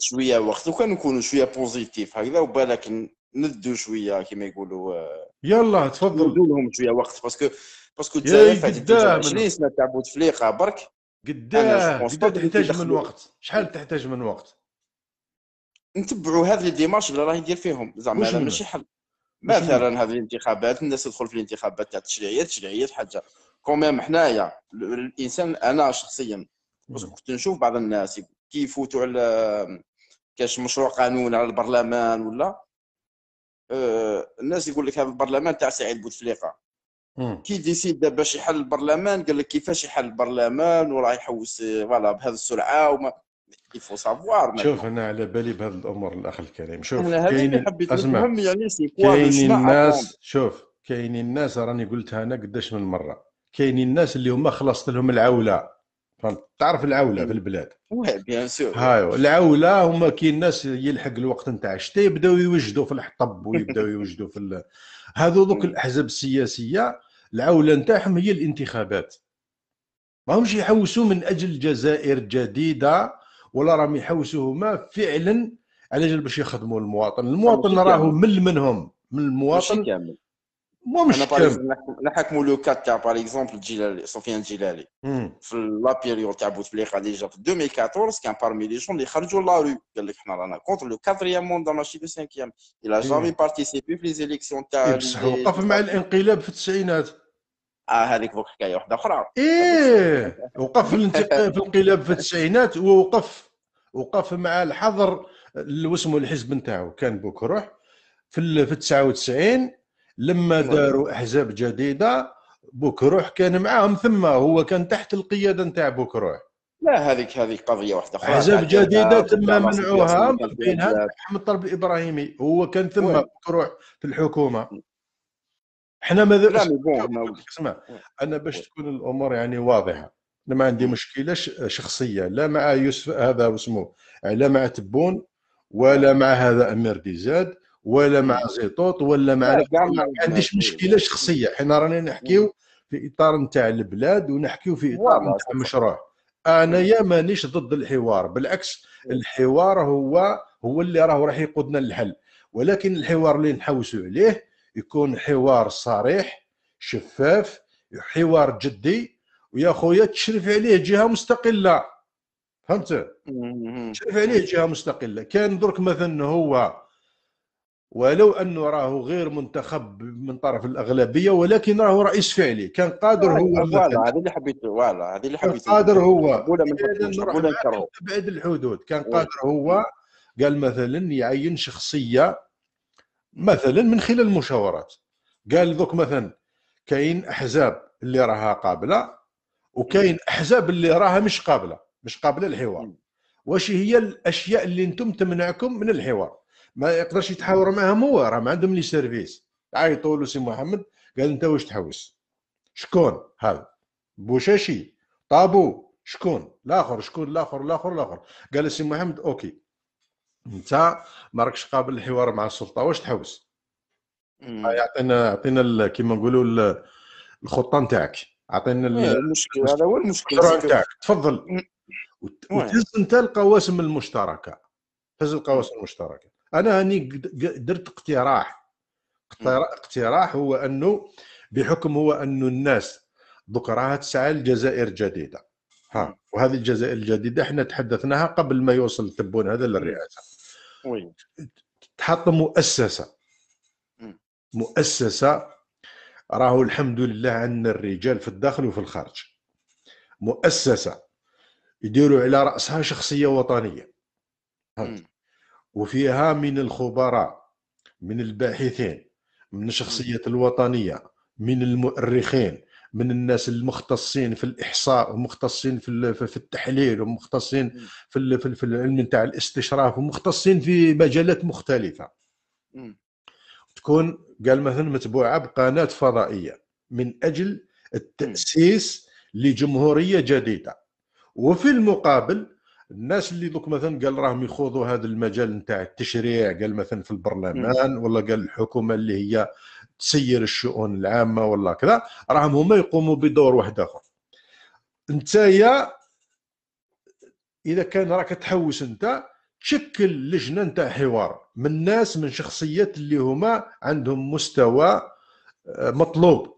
شويه وقت وكان نكونوا شويه بوزيتيف هكذا وبالك ندوا شويه كما يقولوا آه، يلا تفضل ندوا لهم شويه وقت باسكو باسكو الجزائر فاتت 20 سنه تاع بوتفليقه برك قداه قدا تحتاج من وقت شحال تحتاج من وقت نتبعوا هذه الديماش اللي راهي ندير فيهم زعما هذا ماشي حل مثلا هذه الانتخابات الناس تدخل في الانتخابات تاع التشريعيه التشريعيه حاجه كوميم حنايا الانسان انا شخصيا كنت نشوف بعض الناس كيفوتوا على كاش مشروع قانون على البرلمان ولا آه الناس يقول لك هذا البرلمان تاع سعيد بوتفليقه كي ديسيد باش يحل البرلمان قال لك كيفاش يحل البرلمان وراه يحوس فوالا بهذه السرعه وما يفو سافوار شوف انا على بالي بهذا الامور الاخ الكريم شوف كاين اسمع كاين الناس شوف كاين الناس راني قلتها انا قداش من مره كاين الناس اللي هما خلصت لهم العوله فهمت تعرف العوله في البلاد وي بيان سور هايو العوله هما كاين الناس يلحق الوقت نتاع الشتاء يبداو يوجدوا في الحطب ويبداو يوجدوا في ال... هذو دوك الاحزاب السياسيه العوله نتاعهم هي الانتخابات ماهمش يحوسوا من اجل جزائر جديده ولا راهم يحوسوا هما فعلا على اجل باش يخدموا المواطن المواطن راهو مل منهم من المواطن مو مشكل نحكموا لو كات تاع باغ اكزومبل الجيلالي سفيان الجيلالي في لا بيريود تاع بوتفليقه ديجا في 2014 كان بارمي لي جون اللي خرجوا لا رو قال لك حنا رانا كونتر لو كاتريام موندا ماشي لو سانكيام الى جامي بارتيسيبي في لي زيليكسيون تاع وقف مع الانقلاب في التسعينات اه هذيك دوك حكايه واحده اخرى ايه وقف في الانقلاب في التسعينات ووقف وقف مع الحظر اللي اسمه الحزب نتاعو كان بوكروح في 99 لما داروا احزاب جديده بوكروح كان معاهم ثم هو كان تحت القياده نتاع بوكروح لا هذيك هذه قضيه واحده اخرى احزاب جديده تم منعوها من محمد طلب الابراهيمي هو كان ثم بوكروح في الحكومه احنا ماذا اسمع انا باش تكون الامور يعني واضحه انا ما عندي مشكله شخصيه لا مع يوسف هذا واسمه لا مع تبون ولا مع هذا امير ديزاد ولا مع زيطوط ولا مع ما عنديش مشكله شخصيه حنا رانا نحكيو في اطار نتاع البلاد ونحكيو في اطار نتاع مشروع انايا مانيش ضد الحوار بالعكس إيه. الحوار هو هو اللي راهو راح يقودنا للحل ولكن الحوار اللي نحوسوا عليه يكون حوار صريح شفاف حوار جدي ويا خويا تشرف عليه جهه مستقله فهمت تشرف عليه جهه مستقله كان درك مثلا هو ولو انه راهو غير منتخب من طرف الاغلبيه ولكن راهو رئيس فعلي كان قادر هو فوالا هذه اللي حبيت فوالا هذه اللي حبيت كان قادر هو ابعد الحدود كان إيه. قادر هو قال مثلا يعين شخصيه مثلا من خلال المشاورات قال ذوك مثلا كاين احزاب اللي راها قابله وكاين إيه. احزاب اللي راها مش قابله مش قابله للحوار إيه. واش هي الاشياء اللي انتم تمنعكم من الحوار ما يقدرش يتحاور معهم هو راه ما عندهم لي سيرفيس عيطوا له سي محمد قال انت واش تحوس شكون هذا بوشاشي طابو شكون الاخر شكون الاخر الاخر الاخر قال سي محمد اوكي انت ما راكش قابل للحوار مع السلطه واش تحوس يعطينا يعطينا كيما نقولوا الخطه نتاعك عطينا المشكل هذا هو المشكل نتاعك تفضل وتهز انت القواسم المشتركه تهز القواسم المشتركه انا هاني درت اقتراح اقتراح هو انه بحكم هو انه الناس دوك راها تسعى لجزائر جديده ها وهذه الجزائر الجديده احنا تحدثناها قبل ما يوصل التبون هذا للرئاسه تحط مؤسسه مؤسسه راهو الحمد لله عندنا الرجال في الداخل وفي الخارج مؤسسه يديروا على راسها شخصيه وطنيه وفيها من الخبراء من الباحثين من الشخصيات الوطنية من المؤرخين من الناس المختصين في الاحصاء ومختصين في في التحليل ومختصين في في العلم نتاع الاستشراف ومختصين في مجالات مختلفه تكون قال مثلا متبوعه بقناه فضائيه من اجل التاسيس لجمهوريه جديده وفي المقابل الناس اللي دوك مثلا قال راهم يخوضوا هذا المجال نتاع التشريع قال مثلا في البرلمان ولا قال الحكومه اللي هي تسير الشؤون العامه ولا كذا راهم هما يقوموا بدور واحد اخر نتايا اذا كان راك تحوس انت تشكل لجنه نتاع حوار من ناس من شخصيات اللي هما عندهم مستوى آه، مطلوب